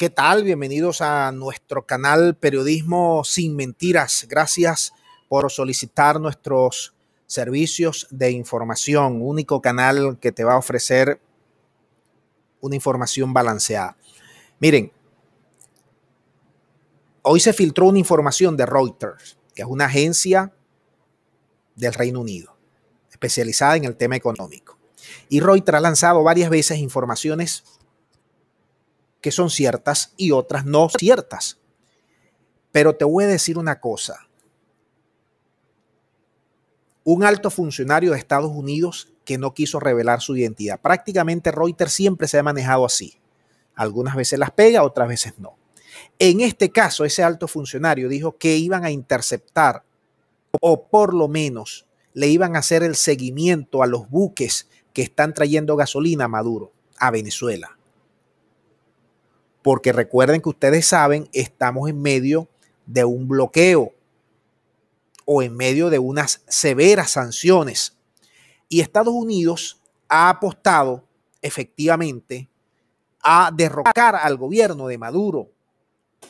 ¿Qué tal? Bienvenidos a nuestro canal Periodismo sin Mentiras. Gracias por solicitar nuestros servicios de información, único canal que te va a ofrecer una información balanceada. Miren, hoy se filtró una información de Reuters, que es una agencia del Reino Unido, especializada en el tema económico. Y Reuters ha lanzado varias veces informaciones que son ciertas y otras no ciertas. Pero te voy a decir una cosa. Un alto funcionario de Estados Unidos que no quiso revelar su identidad. Prácticamente Reuters siempre se ha manejado así. Algunas veces las pega, otras veces no. En este caso, ese alto funcionario dijo que iban a interceptar o por lo menos le iban a hacer el seguimiento a los buques que están trayendo gasolina a Maduro, a Venezuela porque recuerden que ustedes saben, estamos en medio de un bloqueo o en medio de unas severas sanciones. Y Estados Unidos ha apostado efectivamente a derrocar al gobierno de Maduro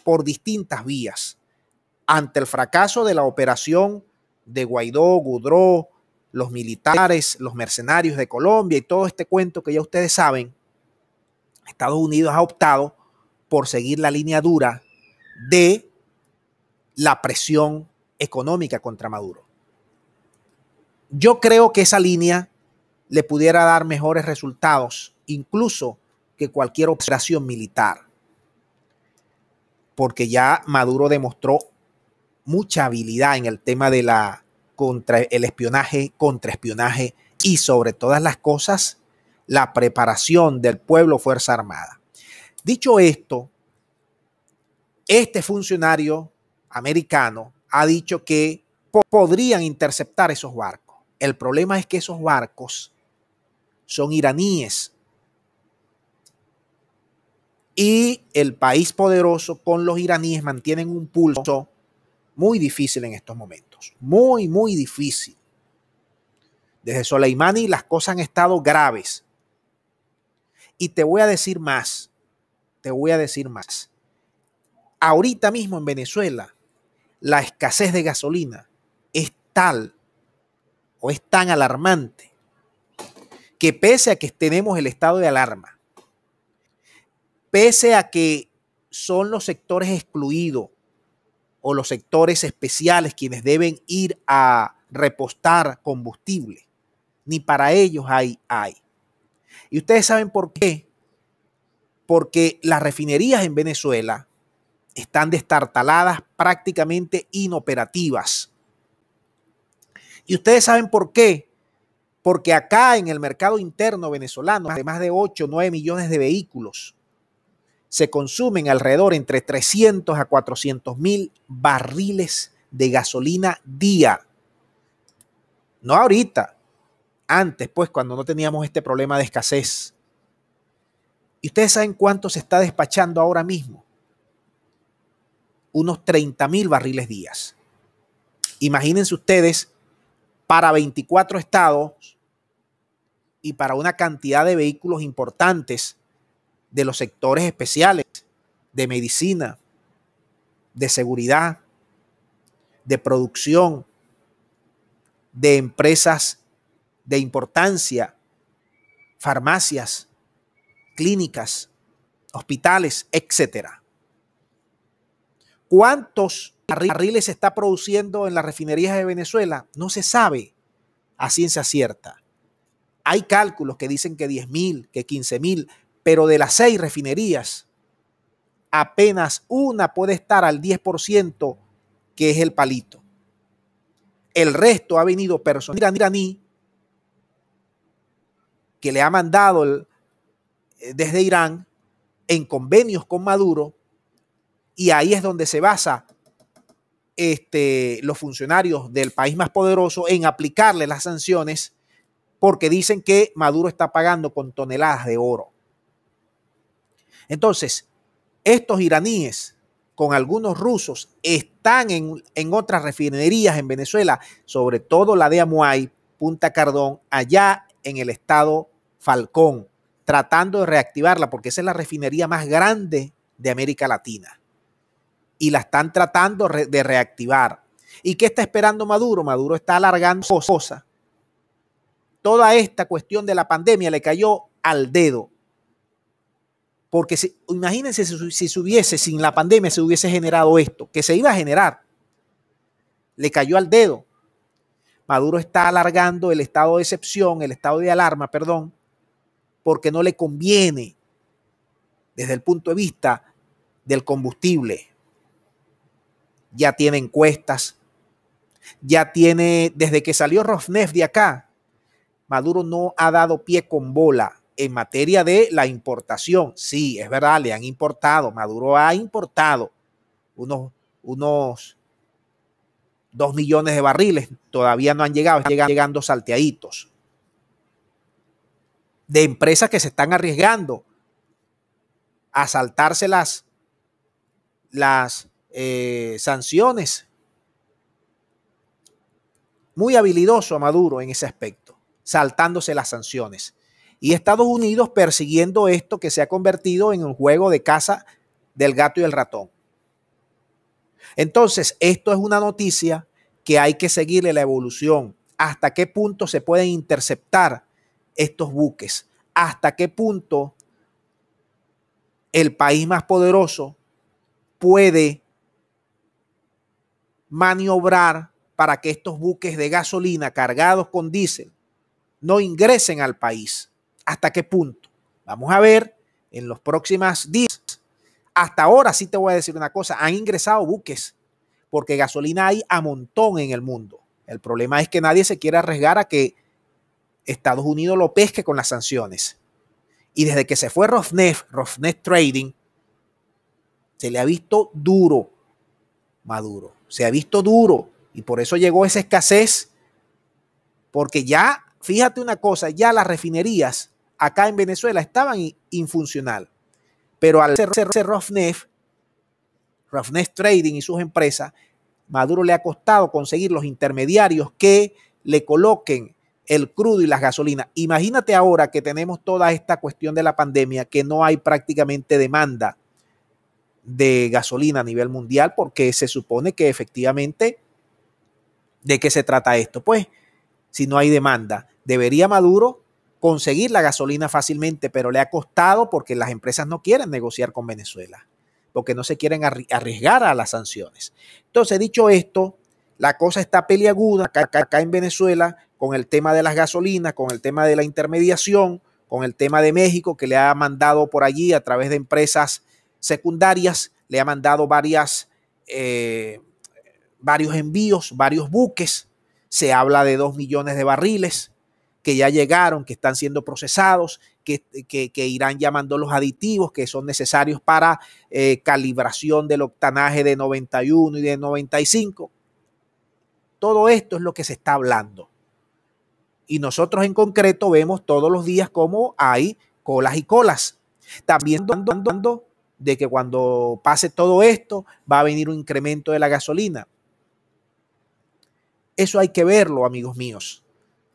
por distintas vías. Ante el fracaso de la operación de Guaidó, Gudró, los militares, los mercenarios de Colombia y todo este cuento que ya ustedes saben, Estados Unidos ha optado por seguir la línea dura de la presión económica contra Maduro. Yo creo que esa línea le pudiera dar mejores resultados, incluso que cualquier operación militar, porque ya Maduro demostró mucha habilidad en el tema de la contra el espionaje, contraespionaje y sobre todas las cosas la preparación del pueblo Fuerza Armada. Dicho esto, este funcionario americano ha dicho que podrían interceptar esos barcos. El problema es que esos barcos son iraníes. Y el país poderoso con los iraníes mantienen un pulso muy difícil en estos momentos. Muy, muy difícil. Desde Soleimani las cosas han estado graves. Y te voy a decir más. Te voy a decir más. Ahorita mismo en Venezuela, la escasez de gasolina es tal o es tan alarmante que pese a que tenemos el estado de alarma, pese a que son los sectores excluidos o los sectores especiales quienes deben ir a repostar combustible, ni para ellos hay, hay. Y ustedes saben por qué porque las refinerías en Venezuela están destartaladas, prácticamente inoperativas. Y ustedes saben por qué. Porque acá en el mercado interno venezolano, de más de 8 o 9 millones de vehículos, se consumen alrededor entre 300 a 400 mil barriles de gasolina día. No ahorita, antes, pues cuando no teníamos este problema de escasez ¿Y ustedes saben cuánto se está despachando ahora mismo? Unos 30 mil barriles días. Imagínense ustedes para 24 estados y para una cantidad de vehículos importantes de los sectores especiales, de medicina, de seguridad, de producción, de empresas de importancia, farmacias, clínicas, hospitales, etcétera. ¿Cuántos barriles se está produciendo en las refinerías de Venezuela? No se sabe a ciencia cierta. Hay cálculos que dicen que 10.000, que 15.000, mil, pero de las seis refinerías, apenas una puede estar al 10%, que es el palito. El resto ha venido personal iraní que le ha mandado el, eh, desde Irán en convenios con Maduro y ahí es donde se basa este, los funcionarios del país más poderoso en aplicarle las sanciones porque dicen que Maduro está pagando con toneladas de oro. Entonces, estos iraníes con algunos rusos están en, en otras refinerías en Venezuela, sobre todo la de Amuay, Punta Cardón, allá en el estado Falcón, tratando de reactivarla, porque esa es la refinería más grande de América Latina. Y la están tratando de reactivar. ¿Y qué está esperando Maduro? Maduro está alargando cosas. Toda esta cuestión de la pandemia le cayó al dedo. Porque imagínense si, si hubiese, sin la pandemia, se hubiese generado esto, que se iba a generar. Le cayó al dedo. Maduro está alargando el estado de excepción, el estado de alarma, perdón, porque no le conviene desde el punto de vista del combustible. Ya tiene encuestas, ya tiene, desde que salió Rosneft de acá, Maduro no ha dado pie con bola en materia de la importación. Sí, es verdad, le han importado, Maduro ha importado unos, unos dos millones de barriles, todavía no han llegado, están llegando salteaditos de empresas que se están arriesgando a saltarse las, eh, sanciones. Muy habilidoso a Maduro en ese aspecto, saltándose las sanciones. Y Estados Unidos persiguiendo esto que se ha convertido en un juego de caza del gato y el ratón. Entonces, esto es una noticia que hay que seguirle la evolución. ¿Hasta qué punto se pueden interceptar estos buques. ¿Hasta qué punto el país más poderoso puede maniobrar para que estos buques de gasolina cargados con diésel no ingresen al país? ¿Hasta qué punto? Vamos a ver en los próximos días. Hasta ahora sí te voy a decir una cosa, han ingresado buques porque gasolina hay a montón en el mundo. El problema es que nadie se quiere arriesgar a que Estados Unidos lo pesque con las sanciones. Y desde que se fue Rosneft, Rosneft Trading, se le ha visto duro, Maduro. Se ha visto duro. Y por eso llegó esa escasez. Porque ya, fíjate una cosa, ya las refinerías acá en Venezuela estaban infuncional. Pero al ser Rosneft, Rosneft Trading y sus empresas, Maduro le ha costado conseguir los intermediarios que le coloquen el crudo y las gasolinas. Imagínate ahora que tenemos toda esta cuestión de la pandemia, que no hay prácticamente demanda de gasolina a nivel mundial, porque se supone que efectivamente, ¿de qué se trata esto? Pues, si no hay demanda, debería Maduro conseguir la gasolina fácilmente, pero le ha costado porque las empresas no quieren negociar con Venezuela, porque no se quieren arriesgar a las sanciones. Entonces, dicho esto, la cosa está peliaguda acá, en Venezuela con el tema de las gasolinas, con el tema de la intermediación, con el tema de México, que le ha mandado por allí a través de empresas secundarias, le ha mandado varias, eh, varios envíos, varios buques. Se habla de dos millones de barriles que ya llegaron, que están siendo procesados, que, Irán llamando los aditivos que son necesarios para eh, calibración del octanaje de 91 y de 95. Todo esto es lo que se está hablando. Y nosotros en concreto vemos todos los días cómo hay colas y colas. También dando de que cuando pase todo esto va a venir un incremento de la gasolina. Eso hay que verlo, amigos míos.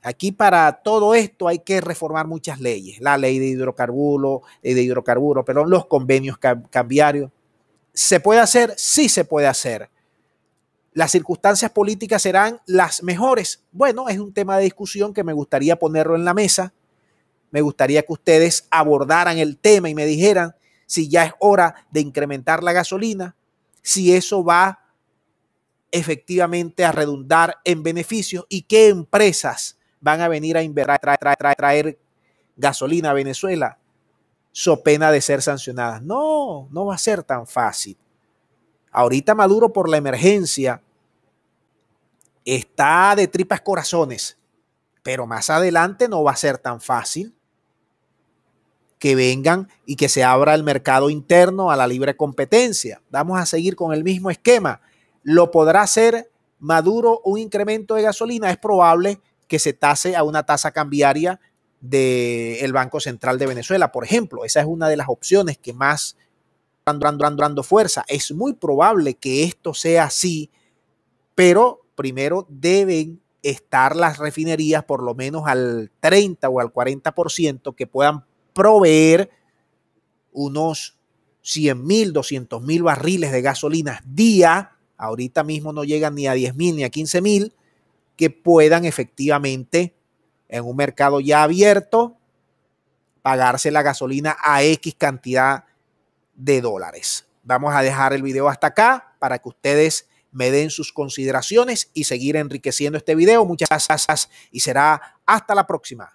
Aquí para todo esto hay que reformar muchas leyes, la ley de hidrocarburos, eh, de hidrocarburos, perdón, los convenios cambiarios. ¿Se puede hacer? Sí se puede hacer las circunstancias políticas serán las mejores. Bueno, es un tema de discusión que me gustaría ponerlo en la mesa. Me gustaría que ustedes abordaran el tema y me dijeran si ya es hora de incrementar la gasolina, si eso va efectivamente a redundar en beneficios y qué empresas van a venir a traer, traer gasolina a Venezuela so pena de ser sancionadas. No, no va a ser tan fácil. Ahorita Maduro por la emergencia está de tripas corazones, pero más adelante no va a ser tan fácil que vengan y que se abra el mercado interno a la libre competencia. Vamos a seguir con el mismo esquema. ¿Lo podrá hacer Maduro un incremento de gasolina? Es probable que se tase a una tasa cambiaria del el Banco Central de Venezuela, por ejemplo. Esa es una de las opciones que más dando, fuerza. Es muy probable que esto sea así, pero primero deben estar las refinerías por lo menos al 30 o al 40% que puedan proveer unos 100 mil, 200 mil barriles de gasolina día, ahorita mismo no llegan ni a 10 mil ni a 15 mil, que puedan efectivamente en un mercado ya abierto pagarse la gasolina a X cantidad de dólares. Vamos a dejar el video hasta acá para que ustedes me den sus consideraciones y seguir enriqueciendo este video. Muchas gracias y será hasta la próxima.